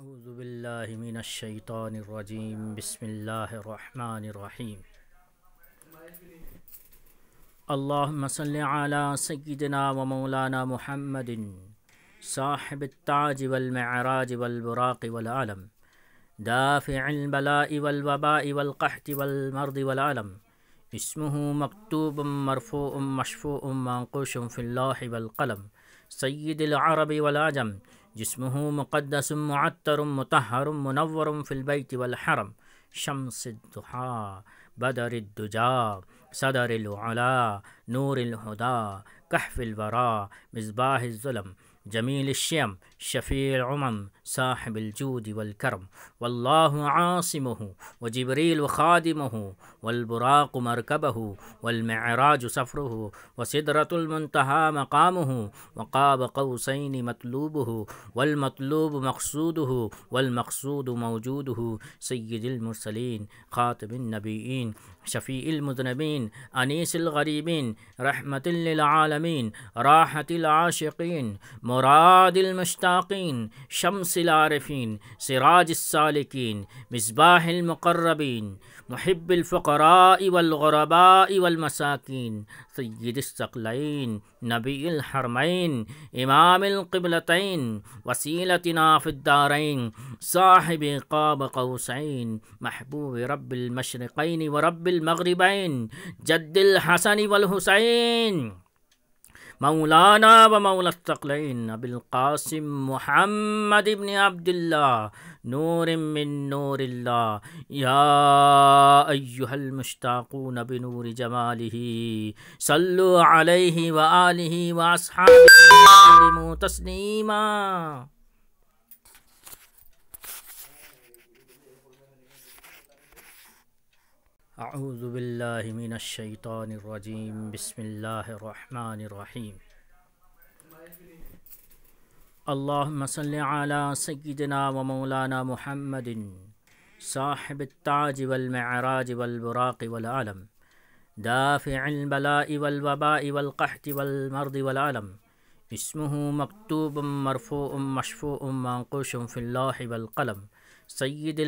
اعوذ باللہ من الشیطان الرجیم بسم اللہ الرحمن الرحیم اللہم صل علی سیدنا و مولانا محمد صاحب التاج والمعراج والبراق والعالم دافع البلاء والوباء والقحط والمرض والعالم اسمه مکتوب مرفوع مشفوع منقوش فی اللہ والقلم سید العرب والعجم جسمه مقدس معتر مطهر منور في البيت والحرم شمس الضحى بدر الدجى صدر العلا نور الهدى كحف البراء مصباح الظلم جميل الشيم شفيع العمم صاحب الجود والكرم والله عاصمه وجبريل خادمه والبراق مركبه والمعراج سفره وسدرة المنتهى مقامه وقاب قوسين مطلوبه والمطلوب مقصوده والمقصود موجوده سيد المرسلين خاتم النبيين شفيع المذنبين أنيس الغريبين رحمة للعالمين راحة العاشقين مراد المشتاقين شمس العارفين سراج السالكين مصباح المقربين محب الفقراء والغرباء والمساكين سيد الثقلين نبي الحرمين إمام القبلتين وسيلتنا في الدارين صاحب قاب قوسين محبوب رب المشرقين ورب المغربين جد الحسن والحسين مولانا ومولى الثقلين أبي القاسم محمد بن عبد الله نور من نور الله يا أيها المشتاقون بنور جماله صلوا عليه وآله وأصحابه وسلموا تسليما اعوذ باللہ من الشیطان الرجیم بسم اللہ الرحمن الرحیم اللہم صلی علی سیدنا و مولانا محمد صاحب التاج والمعراج والبراق والعالم دافع البلاء والوباء والقحط والمرض والعالم اسمه مکتوب مرفوع مشفوع منقوش فی امقوش والقلم اللہ اب الاقلم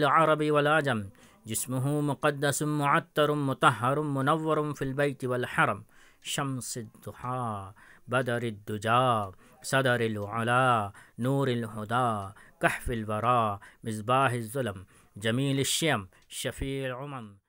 العرب والعجم جسمه مقدس معتر مطهر منور في البيت والحرم شمس الضحى بدر الدجى صدر العلا نور الهدى كحف البراء مصباح الظلم جميل الشيم شفيع العمم